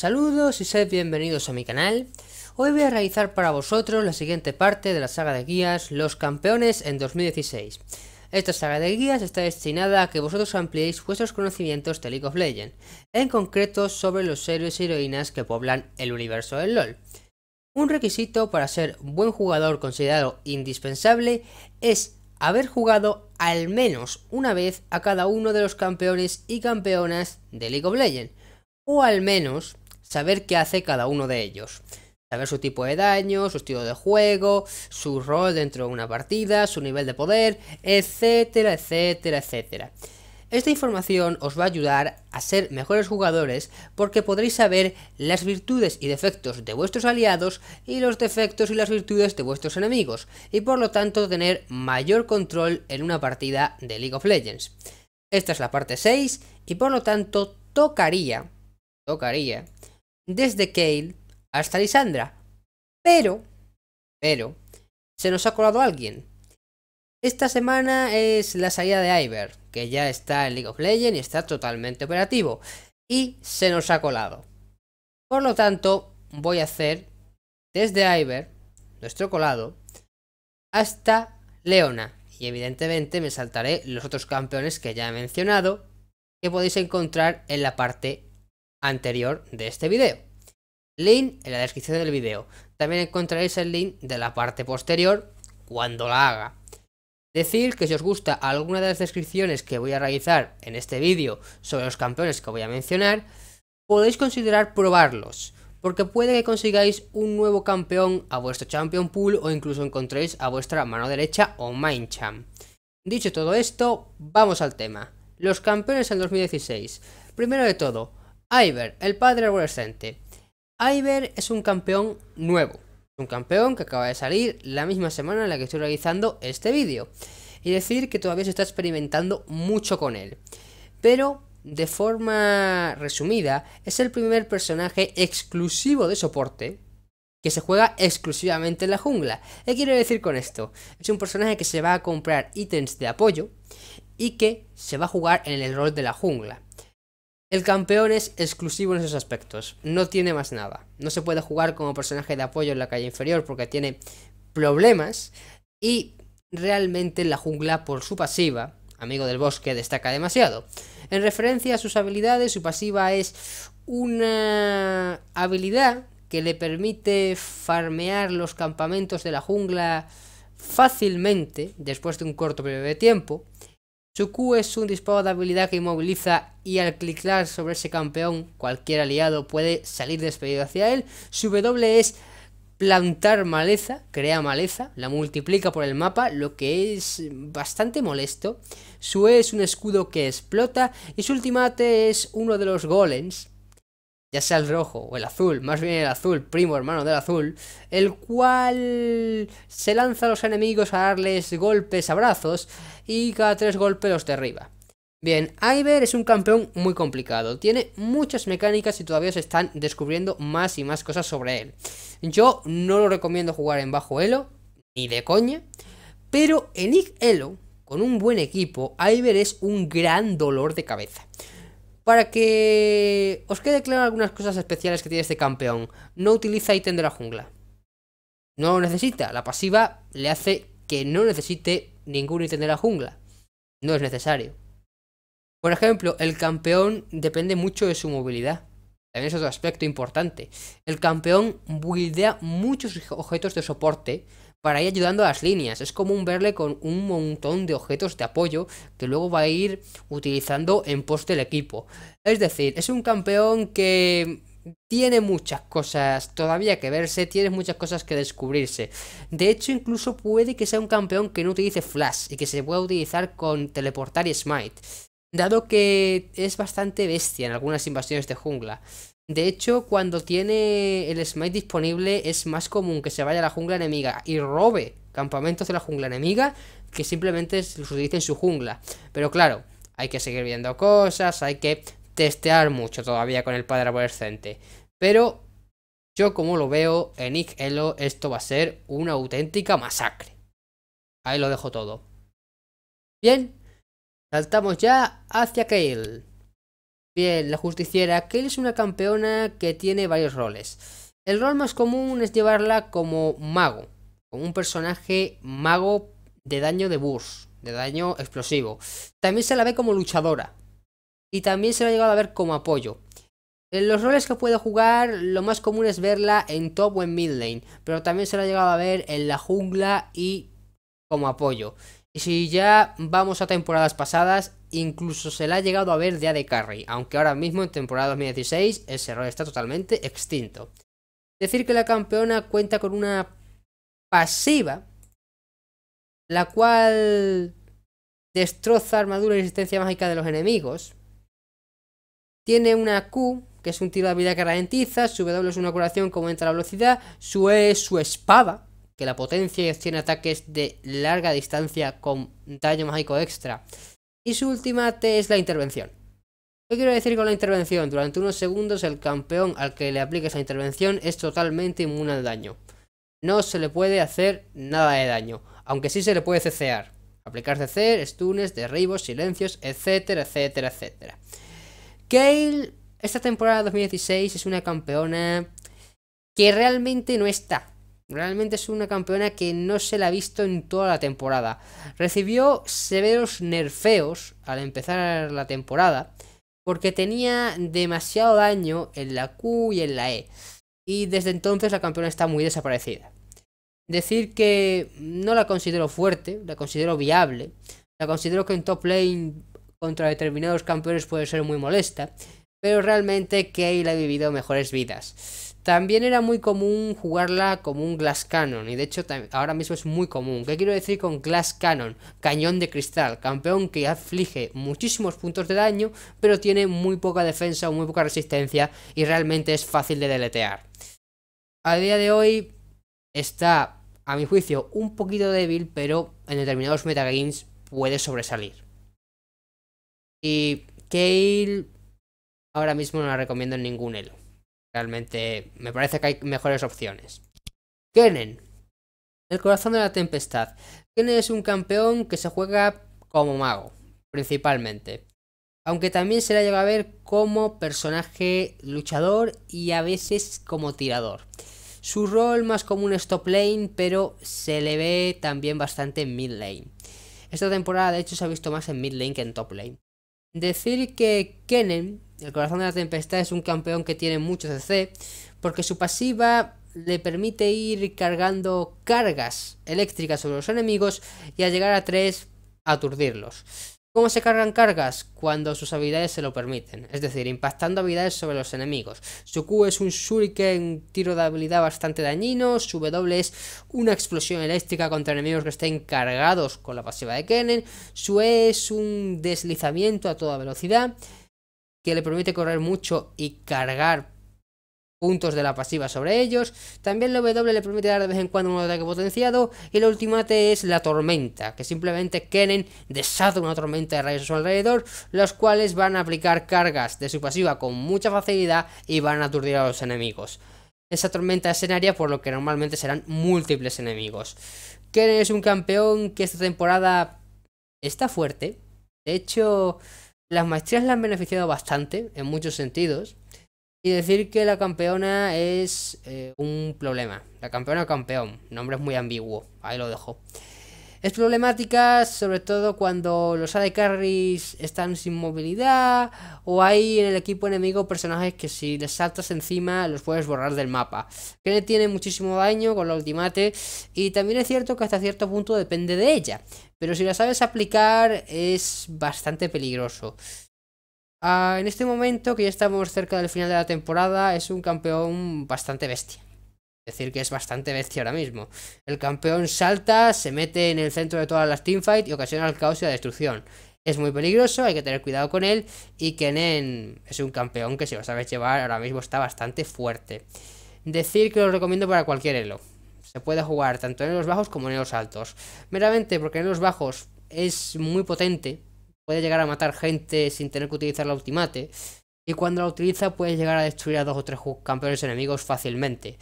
Saludos y sed bienvenidos a mi canal. Hoy voy a realizar para vosotros la siguiente parte de la saga de guías Los Campeones en 2016. Esta saga de guías está destinada a que vosotros ampliéis vuestros conocimientos de League of Legends, en concreto sobre los héroes y heroínas que poblan el universo del LoL. Un requisito para ser buen jugador considerado indispensable es haber jugado al menos una vez a cada uno de los campeones y campeonas de League of Legends o al menos saber qué hace cada uno de ellos. Saber su tipo de daño, su estilo de juego, su rol dentro de una partida, su nivel de poder, etcétera, etcétera, etcétera. Esta información os va a ayudar a ser mejores jugadores porque podréis saber las virtudes y defectos de vuestros aliados y los defectos y las virtudes de vuestros enemigos y por lo tanto tener mayor control en una partida de League of Legends. Esta es la parte 6 y por lo tanto tocaría, tocaría desde Kale hasta Lisandra. Pero, pero, se nos ha colado alguien. Esta semana es la salida de Iver, que ya está en League of Legends y está totalmente operativo. Y se nos ha colado. Por lo tanto, voy a hacer desde Iver, nuestro colado, hasta Leona. Y evidentemente me saltaré los otros campeones que ya he mencionado, que podéis encontrar en la parte anterior de este video. Link en la descripción del video. También encontraréis el link de la parte posterior cuando la haga. Decir que si os gusta alguna de las descripciones que voy a realizar en este vídeo sobre los campeones que voy a mencionar, podéis considerar probarlos, porque puede que consigáis un nuevo campeón a vuestro Champion Pool o incluso encontréis a vuestra mano derecha o mindchamp. Champ. Dicho todo esto, vamos al tema. Los campeones en 2016. Primero de todo, Iver, el padre adolescente. Iver es un campeón nuevo. Un campeón que acaba de salir la misma semana en la que estoy realizando este vídeo. Y decir que todavía se está experimentando mucho con él. Pero, de forma resumida, es el primer personaje exclusivo de soporte que se juega exclusivamente en la jungla. ¿Qué quiero decir con esto? Es un personaje que se va a comprar ítems de apoyo y que se va a jugar en el rol de la jungla. El campeón es exclusivo en esos aspectos, no tiene más nada. No se puede jugar como personaje de apoyo en la calle inferior porque tiene problemas y realmente la jungla por su pasiva, amigo del bosque, destaca demasiado. En referencia a sus habilidades, su pasiva es una habilidad que le permite farmear los campamentos de la jungla fácilmente después de un corto periodo de tiempo su Q es un disparo de habilidad que inmoviliza y al cliclar sobre ese campeón, cualquier aliado puede salir despedido hacia él. Su W es plantar maleza, crea maleza, la multiplica por el mapa, lo que es bastante molesto. Su E es un escudo que explota y su ultimate es uno de los golems ya sea el rojo o el azul, más bien el azul, primo hermano del azul, el cual se lanza a los enemigos a darles golpes, a brazos y cada tres golpes los derriba. Bien, Iver es un campeón muy complicado, tiene muchas mecánicas y todavía se están descubriendo más y más cosas sobre él. Yo no lo recomiendo jugar en bajo elo, ni de coña, pero en Ig Elo, con un buen equipo, Iver es un gran dolor de cabeza. Para que os quede claro algunas cosas especiales que tiene este campeón. No utiliza ítem de la jungla. No lo necesita. La pasiva le hace que no necesite ningún ítem de la jungla. No es necesario. Por ejemplo, el campeón depende mucho de su movilidad. También es otro aspecto importante. El campeón buildea muchos objetos de soporte para ir ayudando a las líneas. Es común verle con un montón de objetos de apoyo que luego va a ir utilizando en post del equipo. Es decir, es un campeón que tiene muchas cosas todavía que verse, tiene muchas cosas que descubrirse. De hecho, incluso puede que sea un campeón que no utilice Flash y que se pueda utilizar con Teleportar y Smite, dado que es bastante bestia en algunas invasiones de jungla. De hecho, cuando tiene el smite disponible es más común que se vaya a la jungla enemiga y robe campamentos de la jungla enemiga que simplemente los utilice en su jungla. Pero claro, hay que seguir viendo cosas, hay que testear mucho todavía con el padre adolescente. Pero yo como lo veo en Elo esto va a ser una auténtica masacre. Ahí lo dejo todo. Bien, saltamos ya hacia Kale. Bien, la justiciera. él es una campeona que tiene varios roles. El rol más común es llevarla como mago, como un personaje mago de daño de burst, de daño explosivo. También se la ve como luchadora y también se la ha llegado a ver como apoyo. En los roles que puede jugar, lo más común es verla en top o en mid lane, pero también se la ha llegado a ver en la jungla y como apoyo. Y si ya vamos a temporadas pasadas, Incluso se la ha llegado a ver de AD Carry, aunque ahora mismo en temporada 2016 ese rol está totalmente extinto. Decir que la campeona cuenta con una pasiva, la cual destroza armadura y resistencia mágica de los enemigos. Tiene una Q, que es un tiro de vida que ralentiza, su W es una curación que aumenta la velocidad, su E es su espada, que la potencia y obtiene ataques de larga distancia con daño mágico extra y su última T es la intervención. ¿Qué quiero decir con la intervención? Durante unos segundos el campeón al que le apliques la intervención es totalmente inmune al daño. No se le puede hacer nada de daño, aunque sí se le puede cecear. Aplicar CC, stunes, derribos, silencios, etcétera, etcétera, etcétera. Gale, esta temporada 2016 es una campeona que realmente no está Realmente es una campeona que no se la ha visto en toda la temporada. Recibió severos nerfeos al empezar la temporada porque tenía demasiado daño en la Q y en la E. Y desde entonces la campeona está muy desaparecida. Decir que no la considero fuerte, la considero viable, la considero que en top lane contra determinados campeones puede ser muy molesta, pero realmente Kayle la ha vivido mejores vidas. También era muy común jugarla como un glass cannon, y de hecho ahora mismo es muy común. ¿Qué quiero decir con glass cannon? Cañón de cristal, campeón que aflige muchísimos puntos de daño, pero tiene muy poca defensa o muy poca resistencia y realmente es fácil de deletear. A día de hoy está, a mi juicio, un poquito débil, pero en determinados metagames puede sobresalir. Y Kale ahora mismo no la recomiendo en ningún elo. Realmente me parece que hay mejores opciones. Kennen. El corazón de la tempestad. Kennen es un campeón que se juega como mago, principalmente. Aunque también se la lleva a ver como personaje luchador y a veces como tirador. Su rol más común es top lane, pero se le ve también bastante en mid lane. Esta temporada de hecho se ha visto más en mid lane que en top lane. Decir que Kennen el corazón de la tempestad es un campeón que tiene mucho CC, porque su pasiva le permite ir cargando cargas eléctricas sobre los enemigos y al llegar a 3 aturdirlos. ¿Cómo se cargan cargas? Cuando sus habilidades se lo permiten, es decir, impactando habilidades sobre los enemigos. Su Q es un shuriken, tiro de habilidad bastante dañino, su W es una explosión eléctrica contra enemigos que estén cargados con la pasiva de Kennen, su E es un deslizamiento a toda velocidad, que le permite correr mucho y cargar puntos de la pasiva sobre ellos. También el W le permite dar de vez en cuando un ataque potenciado. Y la ultimate es la tormenta, que simplemente Kennen desata una tormenta de rayos a su alrededor, los cuales van a aplicar cargas de su pasiva con mucha facilidad y van a aturdir a los enemigos. Esa tormenta es escenaria por lo que normalmente serán múltiples enemigos. Kennen es un campeón que esta temporada está fuerte. De hecho, las maestrías la han beneficiado bastante, en muchos sentidos. Y decir que la campeona es eh, un problema. La campeona campeón. Nombre es muy ambiguo. Ahí lo dejo. Es problemática sobre todo cuando los AD carries están sin movilidad o hay en el equipo enemigo personajes que si les saltas encima los puedes borrar del mapa. Que le tiene muchísimo daño con la ultimate y también es cierto que hasta cierto punto depende de ella. Pero si la sabes aplicar es bastante peligroso. Ah, en este momento que ya estamos cerca del final de la temporada es un campeón bastante bestia decir que es bastante bestia ahora mismo. El campeón salta, se mete en el centro de todas las teamfights y ocasiona el caos y la destrucción. Es muy peligroso, hay que tener cuidado con él y Kenen es un campeón que si lo sabes llevar ahora mismo está bastante fuerte. Decir que lo recomiendo para cualquier elo. Se puede jugar tanto en los bajos como en los altos. Meramente porque en los bajos es muy potente, puede llegar a matar gente sin tener que utilizar la ultimate y cuando la utiliza puede llegar a destruir a dos o tres campeones enemigos fácilmente.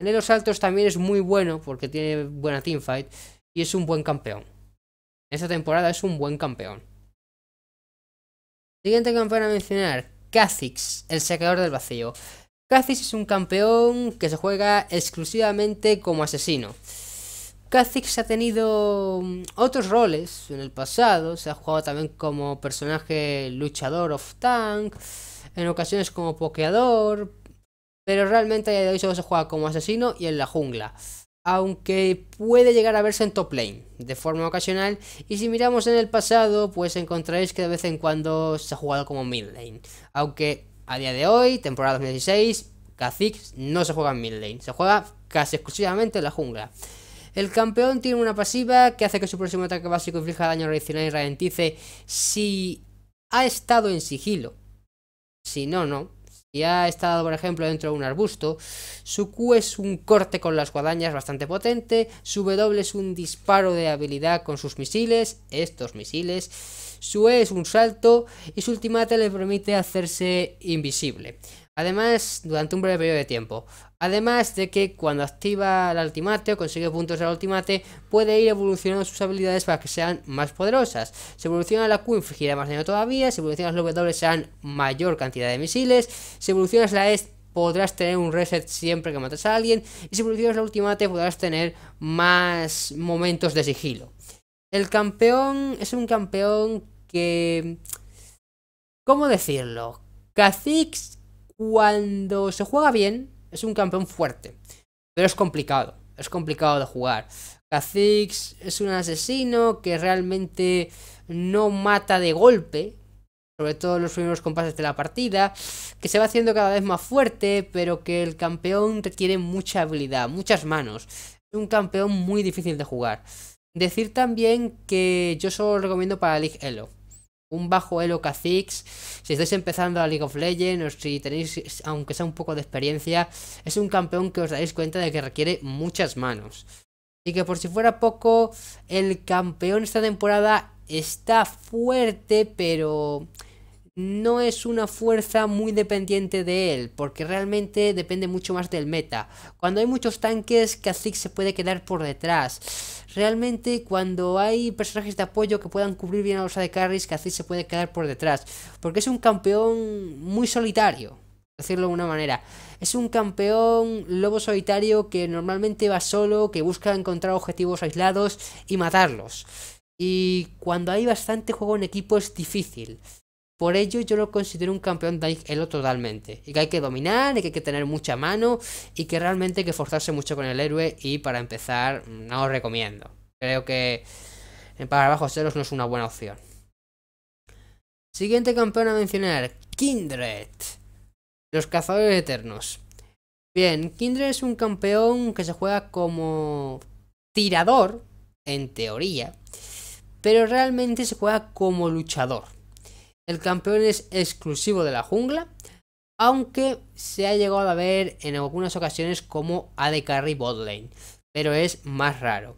En los altos también es muy bueno porque tiene buena teamfight y es un buen campeón. En Esta temporada es un buen campeón. Siguiente campeón a mencionar, Kha'Zix, el secador del vacío. Kha'Zix es un campeón que se juega exclusivamente como asesino. Kha'Zix ha tenido mm, otros roles en el pasado, se ha jugado también como personaje luchador of tank, en ocasiones como pokeador, pero realmente a día de hoy solo se juega como asesino y en la jungla. Aunque puede llegar a verse en top lane de forma ocasional, y si miramos en el pasado, pues encontraréis que de vez en cuando se ha jugado como mid lane. Aunque a día de hoy, temporada 2016, Kha'Zix no se juega en mid lane, se juega casi exclusivamente en la jungla. El campeón tiene una pasiva que hace que su próximo ataque básico inflija daño adicional y ralentice si ha estado en sigilo. Si no, no y ha estado, por ejemplo, dentro de un arbusto. Su Q es un corte con las guadañas bastante potente. Su W es un disparo de habilidad con sus misiles, estos misiles. Su E es un salto y su ultimate le permite hacerse invisible. Además, durante un breve periodo de tiempo. Además de que cuando activa el ultimate o consigue puntos de ultimate, puede ir evolucionando sus habilidades para que sean más poderosas. Si evoluciona la Q, infligirá más daño todavía. Si evolucionas la W, serán mayor cantidad de misiles. Si evolucionas la e S, podrás tener un reset siempre que matas a alguien. Y si evolucionas la ultimate, podrás tener más momentos de sigilo. El campeón es un campeón que... ¿Cómo decirlo? Kha'Zix cuando se juega bien, es un campeón fuerte. Pero es complicado, es complicado de jugar. Kha'Zix es un asesino que realmente no mata de golpe, sobre todo en los primeros compases de la partida, que se va haciendo cada vez más fuerte, pero que el campeón requiere mucha habilidad, muchas manos. Es un campeón muy difícil de jugar. Decir también que yo solo lo recomiendo para League Elo un bajo Elo Kha'Zix, si estáis empezando a League of Legends o si tenéis, aunque sea un poco de experiencia, es un campeón que os dais cuenta de que requiere muchas manos. Y que por si fuera poco, el campeón esta temporada está fuerte, pero no es una fuerza muy dependiente de él, porque realmente depende mucho más del meta. Cuando hay muchos tanques, Kha'Zix se puede quedar por detrás realmente cuando hay personajes de apoyo que puedan cubrir bien a los de Carries, así se puede quedar por detrás, porque es un campeón muy solitario, decirlo de una manera. Es un campeón lobo solitario que normalmente va solo, que busca encontrar objetivos aislados y matarlos. Y cuando hay bastante juego en equipo es difícil. Por ello yo lo considero un campeón de elo totalmente. Y que hay que dominar, y que hay que tener mucha mano, y que realmente hay que forzarse mucho con el héroe. Y para empezar, no os recomiendo. Creo que para abajo ceros no es una buena opción. Siguiente campeón a mencionar, Kindred. Los cazadores eternos. Bien, Kindred es un campeón que se juega como tirador, en teoría, pero realmente se juega como luchador. El campeón es exclusivo de la jungla, aunque se ha llegado a ver en algunas ocasiones como AD Carry Botlane, pero es más raro.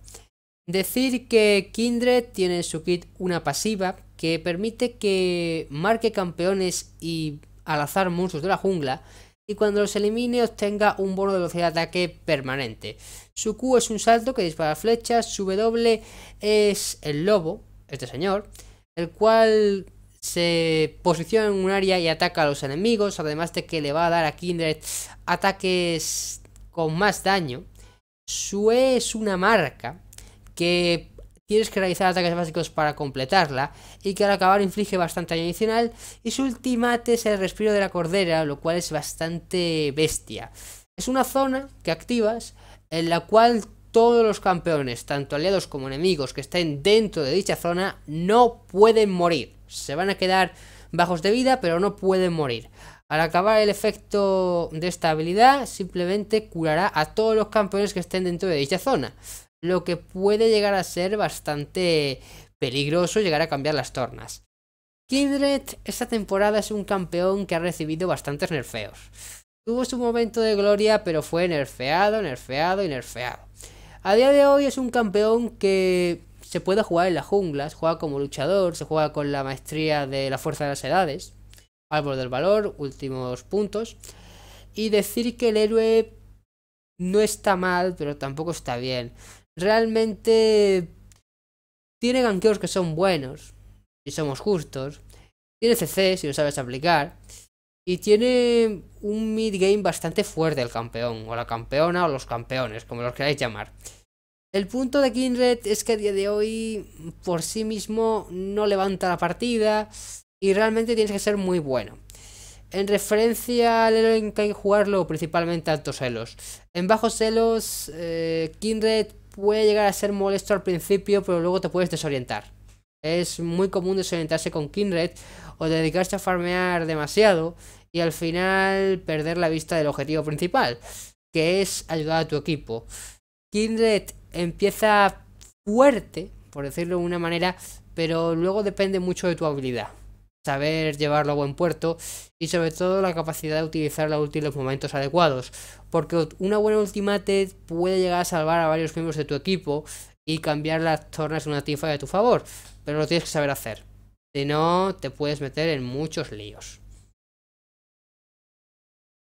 Decir que Kindred tiene en su kit una pasiva que permite que marque campeones y al azar monstruos de la jungla y cuando los elimine obtenga un bono de velocidad de ataque permanente. Su Q es un salto que dispara flechas, su W es el lobo, este señor, el cual se posiciona en un área y ataca a los enemigos, además de que le va a dar a Kindred ataques con más daño. Su es una marca que tienes que realizar ataques básicos para completarla y que al acabar inflige bastante daño adicional y su ultimate es el respiro de la cordera, lo cual es bastante bestia. Es una zona que activas en la cual todos los campeones, tanto aliados como enemigos que estén dentro de dicha zona, no pueden morir. Se van a quedar bajos de vida, pero no pueden morir. Al acabar el efecto de esta habilidad, simplemente curará a todos los campeones que estén dentro de dicha zona. Lo que puede llegar a ser bastante peligroso llegar a cambiar las tornas. Kindred esta temporada es un campeón que ha recibido bastantes nerfeos. Tuvo su momento de gloria, pero fue nerfeado, nerfeado y nerfeado. A día de hoy es un campeón que se puede jugar en la jungla, se juega como luchador, se juega con la maestría de la fuerza de las edades, árbol del valor, últimos puntos. Y decir que el héroe no está mal, pero tampoco está bien. Realmente tiene ganqueos que son buenos, si somos justos. Tiene CC, si lo sabes aplicar. Y tiene un mid game bastante fuerte el campeón, o la campeona, o los campeones, como los queráis llamar. El punto de Kindred es que a día de hoy por sí mismo no levanta la partida y realmente tienes que ser muy bueno. En referencia al que hay que jugarlo principalmente a altos celos. En bajos celos, eh, Kindred puede llegar a ser molesto al principio, pero luego te puedes desorientar. Es muy común desorientarse con Kindred o dedicarse a farmear demasiado y al final perder la vista del objetivo principal, que es ayudar a tu equipo. Kindred empieza fuerte, por decirlo de una manera, pero luego depende mucho de tu habilidad. Saber llevarlo a buen puerto y sobre todo la capacidad de utilizar la ulti en los momentos adecuados. Porque una buena ultimate puede llegar a salvar a varios miembros de tu equipo y cambiar las tornas de una tifa a tu favor. Pero lo tienes que saber hacer. Si no, te puedes meter en muchos líos.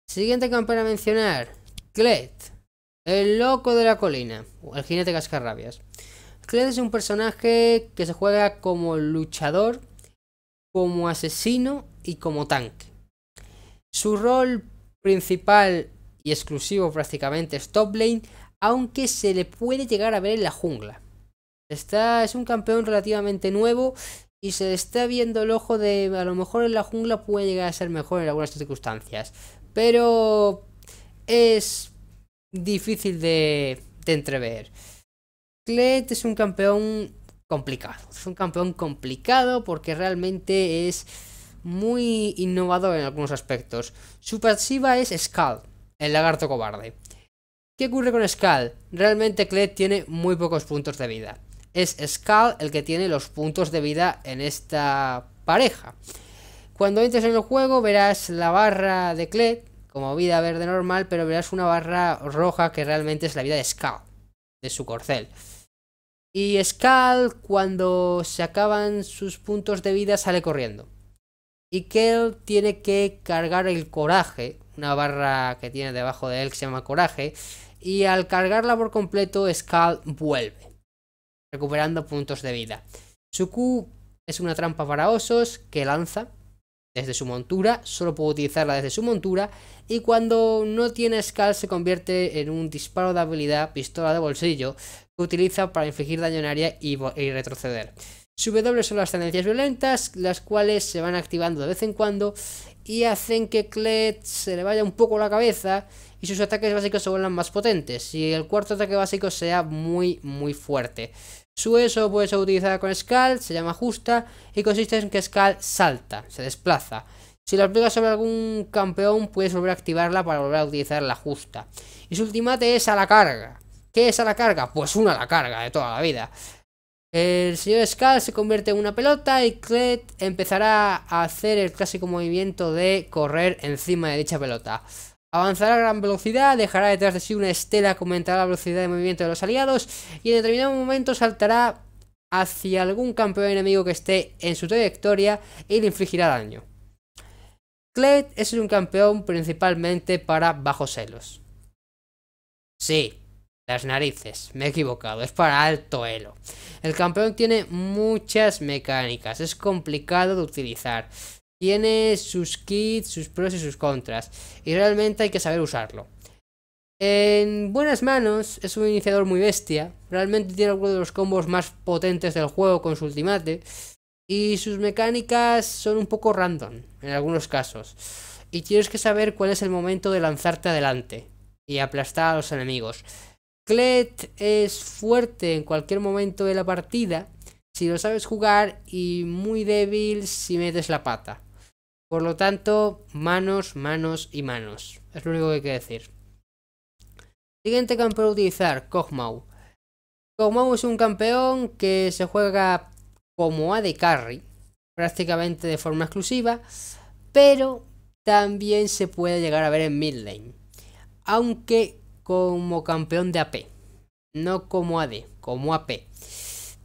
Siguiente campeón a mencionar, Kled. El loco de la colina, el jinete cascarrabias. Cled es un personaje que se juega como luchador, como asesino y como tanque. Su rol principal y exclusivo prácticamente es top lane, aunque se le puede llegar a ver en la jungla. Está, es un campeón relativamente nuevo y se está viendo el ojo de a lo mejor en la jungla puede llegar a ser mejor en algunas circunstancias. Pero es difícil de, entrever. Clet es un campeón complicado. Es un campeón complicado porque realmente es muy innovador en algunos aspectos. Su pasiva es Skull, el lagarto cobarde. ¿Qué ocurre con Skull? Realmente Kled tiene muy pocos puntos de vida. Es Skull el que tiene los puntos de vida en esta pareja. Cuando entres en el juego verás la barra de Kled como vida verde normal, pero verás una barra roja que realmente es la vida de Skull, de su corcel. Y Skull, cuando se acaban sus puntos de vida, sale corriendo. Y Kel tiene que cargar el coraje, una barra que tiene debajo de él que se llama coraje, y al cargarla por completo, Skull vuelve, recuperando puntos de vida. Su Q es una trampa para osos que lanza desde su montura, solo puedo utilizarla desde su montura, y cuando no tiene Skull se convierte en un disparo de habilidad, pistola de bolsillo, que utiliza para infligir daño en área y, retroceder. Su W son las tendencias violentas, las cuales se van activando de vez en cuando y hacen que Kled se le vaya un poco la cabeza y sus ataques básicos se vuelvan más potentes y el cuarto ataque básico sea muy muy fuerte. Su eso puede ser utilizada con Skull, se llama justa y consiste en que Skull salta, se desplaza. Si lo aplicas sobre algún campeón puedes volver a activarla para volver a utilizar la justa. Y su ultimate es a la carga. ¿Qué es a la carga? Pues una a la carga de toda la vida. El señor Skull se convierte en una pelota y Clet empezará a hacer el clásico movimiento de correr encima de dicha pelota. Avanzará a gran velocidad, dejará detrás de sí una estela que aumentará la velocidad de movimiento de los aliados y en determinado momento saltará hacia algún campeón enemigo que esté en su trayectoria y le infligirá daño. Kled es un campeón principalmente para bajos helos Sí, las narices, me he equivocado, es para alto elo. El campeón tiene muchas mecánicas, es complicado de utilizar tiene sus kits, sus pros y sus contras, y realmente hay que saber usarlo. En buenas manos es un iniciador muy bestia, realmente tiene uno de los combos más potentes del juego con su ultimate, y sus mecánicas son un poco random en algunos casos, y tienes que saber cuál es el momento de lanzarte adelante y aplastar a los enemigos. Klet es fuerte en cualquier momento de la partida si lo sabes jugar y muy débil si metes la pata. Por lo tanto, manos, manos y manos. Es lo único que hay que decir. Siguiente campeón a utilizar, Kog'Maw. Kog'Maw es un campeón que se juega como AD Carry, prácticamente de forma exclusiva, pero también se puede llegar a ver en mid lane, aunque como campeón de AP, no como AD, como AP.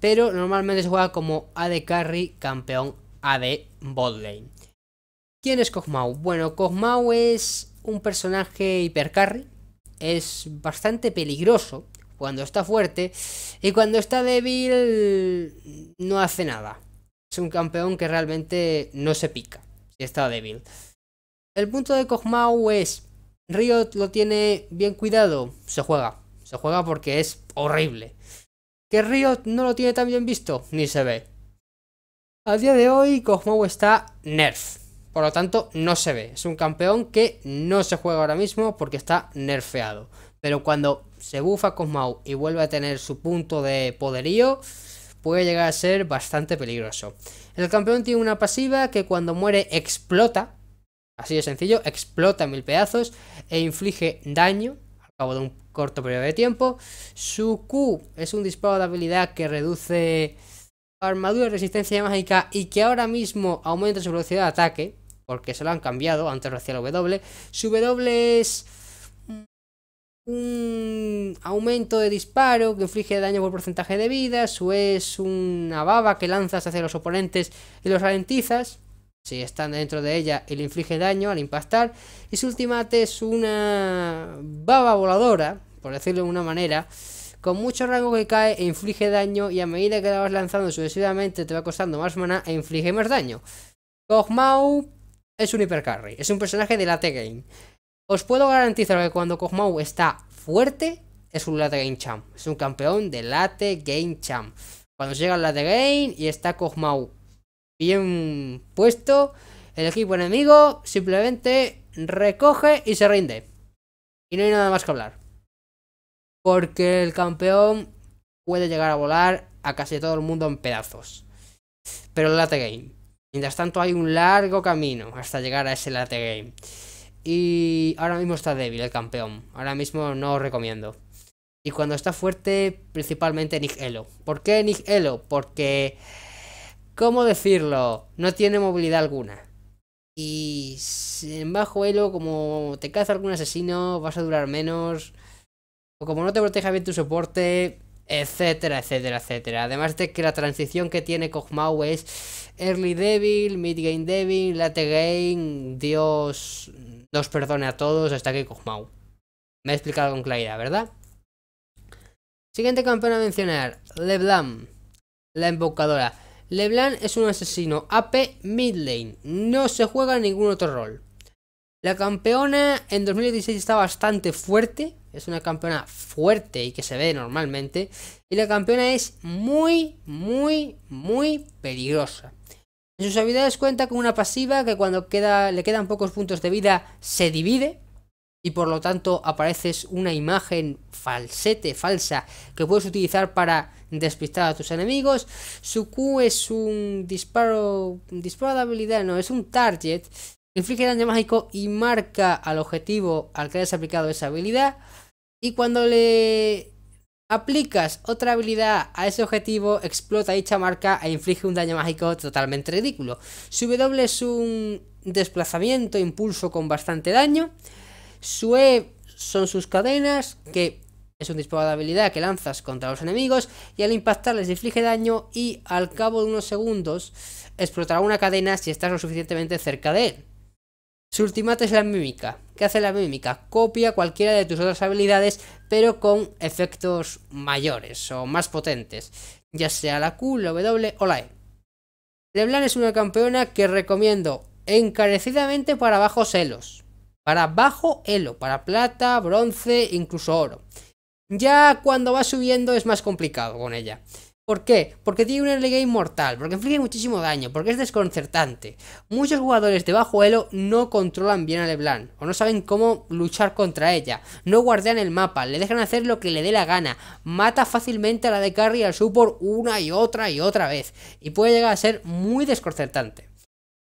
Pero normalmente se juega como AD Carry, campeón AD bot lane. ¿Quién es Kog'Maw? Bueno, Kog'Maw es un personaje hipercarry. Es bastante peligroso cuando está fuerte. Y cuando está débil, no hace nada. Es un campeón que realmente no se pica si está débil. El punto de Kog'Maw es. Riot lo tiene bien cuidado. Se juega. Se juega porque es horrible. Que Riot no lo tiene tan bien visto, ni se ve. A día de hoy, Kog'Maw está nerf por lo tanto, no se ve. Es un campeón que no se juega ahora mismo porque está nerfeado. Pero cuando se bufa con Mao y vuelve a tener su punto de poderío, puede llegar a ser bastante peligroso. El campeón tiene una pasiva que cuando muere explota. Así de sencillo, explota en mil pedazos e inflige daño al cabo de un corto periodo de tiempo. Su Q es un disparo de habilidad que reduce armadura, y resistencia mágica y que ahora mismo aumenta su velocidad de ataque porque se lo han cambiado, antes lo hacía la W. Su W es un aumento de disparo que inflige daño por porcentaje de vida, su e es una baba que lanzas hacia los oponentes y los ralentizas, si están dentro de ella y le inflige daño al impactar, y su ultimate es una baba voladora, por decirlo de una manera, con mucho rango que cae e inflige daño y a medida que la vas lanzando sucesivamente te va costando más mana e inflige más daño. Kog'Maw es un hipercarry, es un personaje de late game. Os puedo garantizar que cuando Kog'Maw está fuerte, es un late game champ, es un campeón de late game champ. Cuando llega el late game y está Kog'Maw bien puesto, el equipo enemigo simplemente recoge y se rinde. Y no hay nada más que hablar. Porque el campeón puede llegar a volar a casi todo el mundo en pedazos. Pero el late game Mientras tanto hay un largo camino hasta llegar a ese late game. Y ahora mismo está débil el campeón. Ahora mismo no os recomiendo. Y cuando está fuerte, principalmente Nick Elo. ¿Por qué Nick Elo? Porque... ¿Cómo decirlo? No tiene movilidad alguna. Y en bajo elo, como te caza algún asesino, vas a durar menos. O como no te proteja bien tu soporte, etcétera, etcétera, etcétera. Además de que la transición que tiene Kog'Maw es Early Devil, Mid Game Devil, Late Game, Dios nos perdone a todos hasta que Kog'Maw. Me he explicado con claridad, ¿verdad? Siguiente campeona a mencionar, Leblanc, la embocadora. Leblanc es un asesino AP mid lane, no se juega ningún otro rol. La campeona en 2016 está bastante fuerte, es una campeona fuerte y que se ve normalmente, y la campeona es muy, muy, muy peligrosa sus habilidades cuenta con una pasiva que cuando le quedan pocos puntos de vida se divide y por lo tanto apareces una imagen falsete, falsa, que puedes utilizar para despistar a tus enemigos. Su Q es un disparo, disparo de habilidad, no, es un target. Inflige daño mágico y marca al objetivo al que has aplicado esa habilidad. Y cuando le Aplicas otra habilidad a ese objetivo, explota dicha marca e inflige un daño mágico totalmente ridículo. Su W es un desplazamiento, impulso con bastante daño. Su E son sus cadenas, que es un disparo de habilidad que lanzas contra los enemigos y al impactar les inflige daño y al cabo de unos segundos explotará una cadena si estás lo suficientemente cerca de él. Su ultimate es la mímica. ¿Qué hace la mímica? Copia cualquiera de tus otras habilidades, pero con efectos mayores o más potentes, ya sea la Q, la W o la E. Leblanc es una campeona que recomiendo encarecidamente para bajos elos. Para bajo elo, para plata, bronce, incluso oro. Ya cuando va subiendo es más complicado con ella. ¿Por qué? Porque tiene un early inmortal, porque inflige muchísimo daño, porque es desconcertante. Muchos jugadores de bajo elo no controlan bien a LeBlanc, o no saben cómo luchar contra ella, no guardean el mapa, le dejan hacer lo que le dé la gana, mata fácilmente a la de carry y al support una y otra y otra vez, y puede llegar a ser muy desconcertante.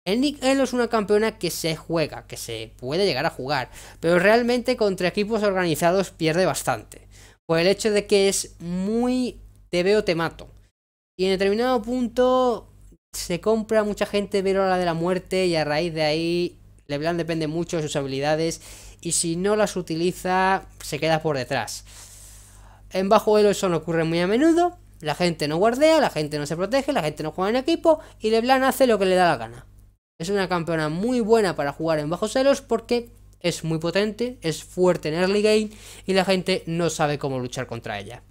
El Nick Elo es una campeona que se juega, que se puede llegar a jugar, pero realmente contra equipos organizados pierde bastante. Por el hecho de que es muy te veo, te mato. Y en determinado punto se compra mucha gente a la de la muerte y a raíz de ahí LeBlanc depende mucho de sus habilidades y si no las utiliza se queda por detrás. En bajo elo eso no ocurre muy a menudo, la gente no guardea, la gente no se protege, la gente no juega en equipo y LeBlanc hace lo que le da la gana. Es una campeona muy buena para jugar en bajos celos porque es muy potente, es fuerte en early game y la gente no sabe cómo luchar contra ella.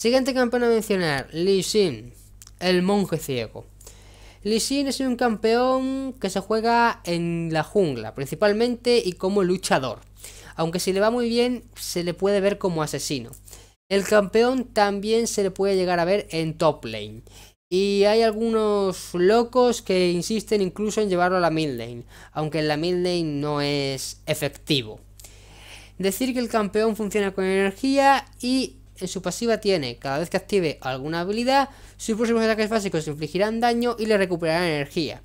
Siguiente campeón a mencionar, Lee Sin, el monje ciego. Lee Sin es un campeón que se juega en la jungla, principalmente y como luchador. Aunque si le va muy bien, se le puede ver como asesino. El campeón también se le puede llegar a ver en top lane. Y hay algunos locos que insisten incluso en llevarlo a la mid lane, aunque en la mid lane no es efectivo. Decir que el campeón funciona con energía y en eh, su pasiva tiene, cada vez que active alguna habilidad, sus próximos ataques básicos infligirán daño y le recuperarán energía.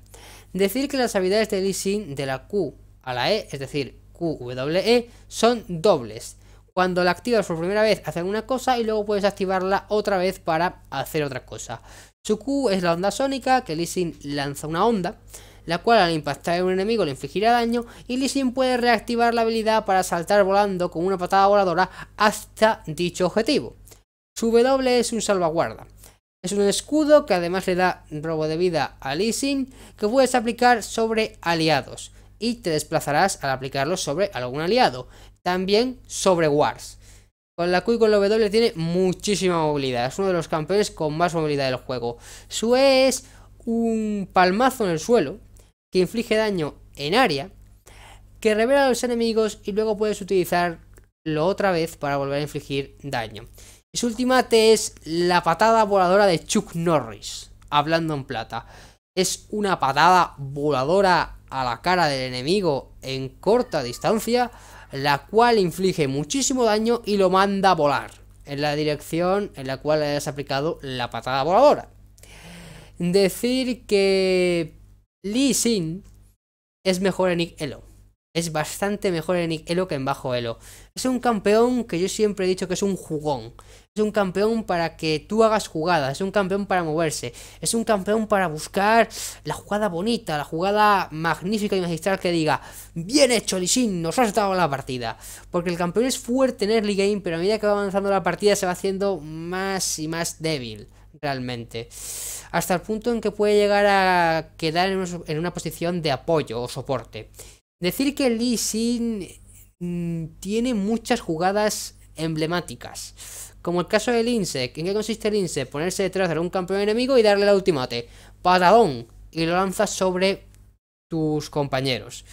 Decir que las habilidades de Lee de la Q a la E, es decir, QWE, son dobles. Cuando la activas por primera vez hace alguna cosa y luego puedes activarla otra vez para hacer otra cosa. Su Q es la onda sónica, que Lee lanza una onda, la cual al impactar a un enemigo le infligirá daño y Lee Sin puede reactivar la habilidad para saltar volando con una patada voladora hasta dicho objetivo. Su W es un salvaguarda. Es un escudo que además le da robo de vida a Lee que puedes aplicar sobre aliados y te desplazarás al aplicarlo sobre algún aliado, también sobre Wars. Con la Q y con la W tiene muchísima movilidad. Es uno de los campeones con más movilidad del juego. Su E es un palmazo en el suelo que inflige daño en área, que revela a los enemigos y luego puedes utilizarlo otra vez para volver a infligir daño. su ultimate es la patada voladora de Chuck Norris, hablando en plata. Es una patada voladora a la cara del enemigo en corta distancia, la cual inflige muchísimo daño y lo manda a volar en la dirección en la cual le has aplicado la patada voladora. Decir que Lee Sin es mejor en Nick Elo. Es bastante mejor en Nick Elo que en bajo Elo. Es un campeón que yo siempre he dicho que es un jugón. Es un campeón para que tú hagas jugadas. Es un campeón para moverse. Es un campeón para buscar la jugada bonita, la jugada magnífica y magistral que diga: Bien hecho, Lee Sin, nos has dado la partida. Porque el campeón es fuerte en early game, pero a medida que va avanzando la partida se va haciendo más y más débil, realmente hasta el punto en que puede llegar a quedar en una, posición de apoyo o soporte. Decir que Lee Sin mm, tiene muchas jugadas emblemáticas. Como el caso del Insec. ¿En qué consiste el Insec? Ponerse detrás de algún campeón enemigo y darle el ultimate. Patadón. Y lo lanzas sobre tus compañeros.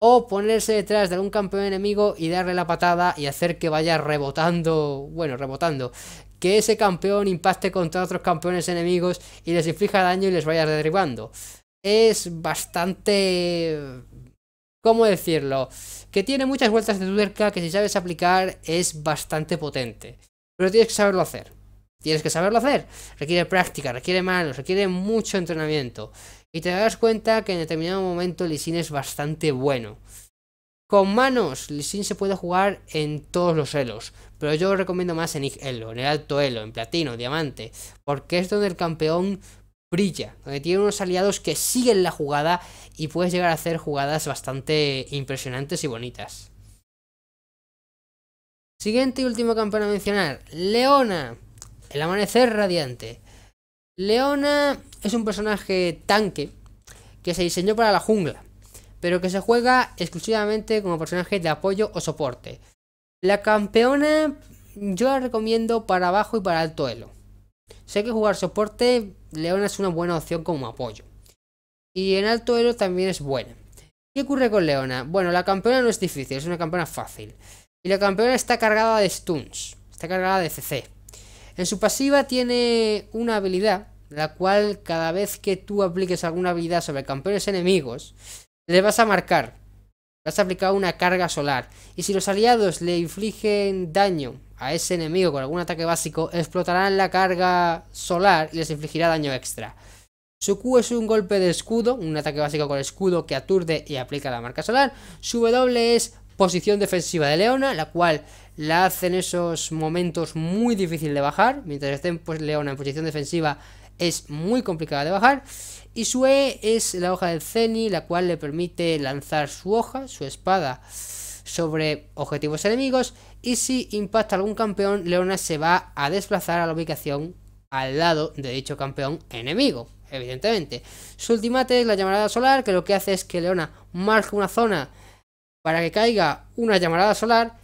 O ponerse detrás de algún campeón enemigo y darle la patada y hacer que vaya rebotando. Bueno, rebotando que ese campeón impacte contra otros campeones enemigos y les inflija daño y les vaya derribando. Es bastante... ¿Cómo decirlo? Que tiene muchas vueltas de tuerca que si sabes aplicar es bastante potente. Pero tienes que saberlo hacer. Tienes que saberlo hacer. Requiere práctica, requiere manos, requiere mucho entrenamiento. Y te darás cuenta que en determinado momento el Sin es bastante bueno. Con manos, Lee Sin se puede jugar en todos los elos, pero yo lo recomiendo más en elo, en el alto elo, en platino, diamante, porque es donde el campeón brilla, donde tiene unos aliados que siguen la jugada y puedes llegar a hacer jugadas bastante impresionantes y bonitas. Siguiente y último campeón a mencionar, Leona, el amanecer radiante. Leona es un personaje tanque que se diseñó para la jungla pero que se juega exclusivamente como personaje de apoyo o soporte. La campeona yo la recomiendo para bajo y para alto elo. Sé que jugar soporte, Leona es una buena opción como apoyo. Y en alto elo también es buena. ¿Qué ocurre con Leona? Bueno, la campeona no es difícil, es una campeona fácil. Y la campeona está cargada de stuns, está cargada de CC. En su pasiva tiene una habilidad, la cual cada vez que tú apliques alguna habilidad sobre campeones enemigos, le vas a marcar. Vas a aplicar una carga solar. Y si los aliados le infligen daño a ese enemigo con algún ataque básico, explotarán la carga solar y les infligirá daño extra. Su Q es un golpe de escudo, un ataque básico con escudo que aturde y aplica la marca solar. Su W es posición defensiva de Leona, la cual la hace en esos momentos muy difícil de bajar. Mientras estén pues, Leona en posición defensiva es muy complicada de bajar. Y su E es la hoja del ceni la cual le permite lanzar su hoja, su espada, sobre objetivos enemigos. Y si impacta algún campeón, Leona se va a desplazar a la ubicación al lado de dicho campeón enemigo, evidentemente. Su ultimate es la llamarada solar, que lo que hace es que Leona marque una zona para que caiga una llamarada solar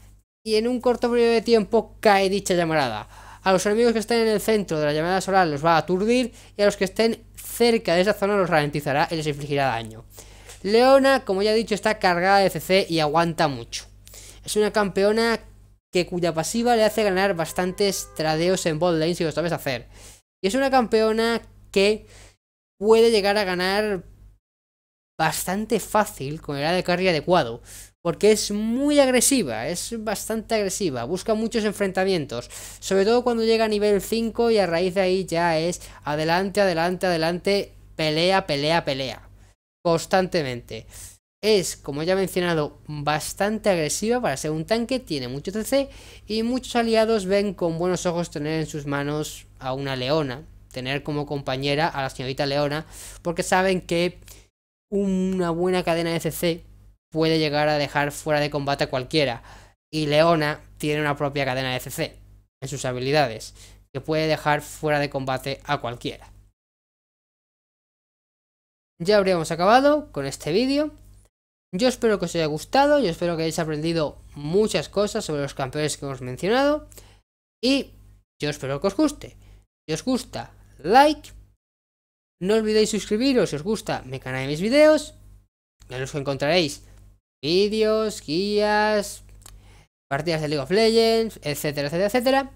y en un corto periodo de tiempo cae dicha llamarada. A los enemigos que estén en el centro de la llamarada solar los va a aturdir y a los que estén cerca de esa zona los ralentizará y les infligirá daño. Leona, como ya he dicho, está cargada de CC y aguanta mucho. Es una campeona que cuya pasiva le hace ganar bastantes tradeos en bot lane si lo sabes hacer. Y es una campeona que puede llegar a ganar bastante fácil con el área de carry adecuado. Porque es muy agresiva, es bastante agresiva, busca muchos enfrentamientos. Sobre todo cuando llega a nivel 5 y a raíz de ahí ya es adelante, adelante, adelante, pelea, pelea, pelea. Constantemente. Es, como ya he mencionado, bastante agresiva para ser un tanque, tiene mucho TC y muchos aliados ven con buenos ojos tener en sus manos a una leona. Tener como compañera a la señorita leona porque saben que una buena cadena de CC puede llegar a dejar fuera de combate a cualquiera. Y Leona tiene una propia cadena de CC en sus habilidades, que puede dejar fuera de combate a cualquiera. Ya habríamos acabado con este vídeo. Yo espero que os haya gustado, yo espero que hayáis aprendido muchas cosas sobre los campeones que hemos mencionado. Y yo espero que os guste. Si os gusta, like no olvidéis suscribiros si os gusta mi canal y mis videos. En los que encontraréis vídeos, guías, partidas de League of Legends, etcétera, etcétera, etcétera.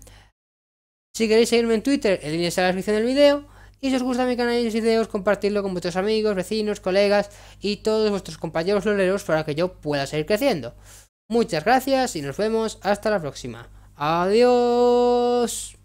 Si queréis seguirme en Twitter, el link está en la descripción del vídeo, Y si os gusta mi canal y mis videos, compartidlo con vuestros amigos, vecinos, colegas y todos vuestros compañeros loleros para que yo pueda seguir creciendo. Muchas gracias y nos vemos hasta la próxima. Adiós.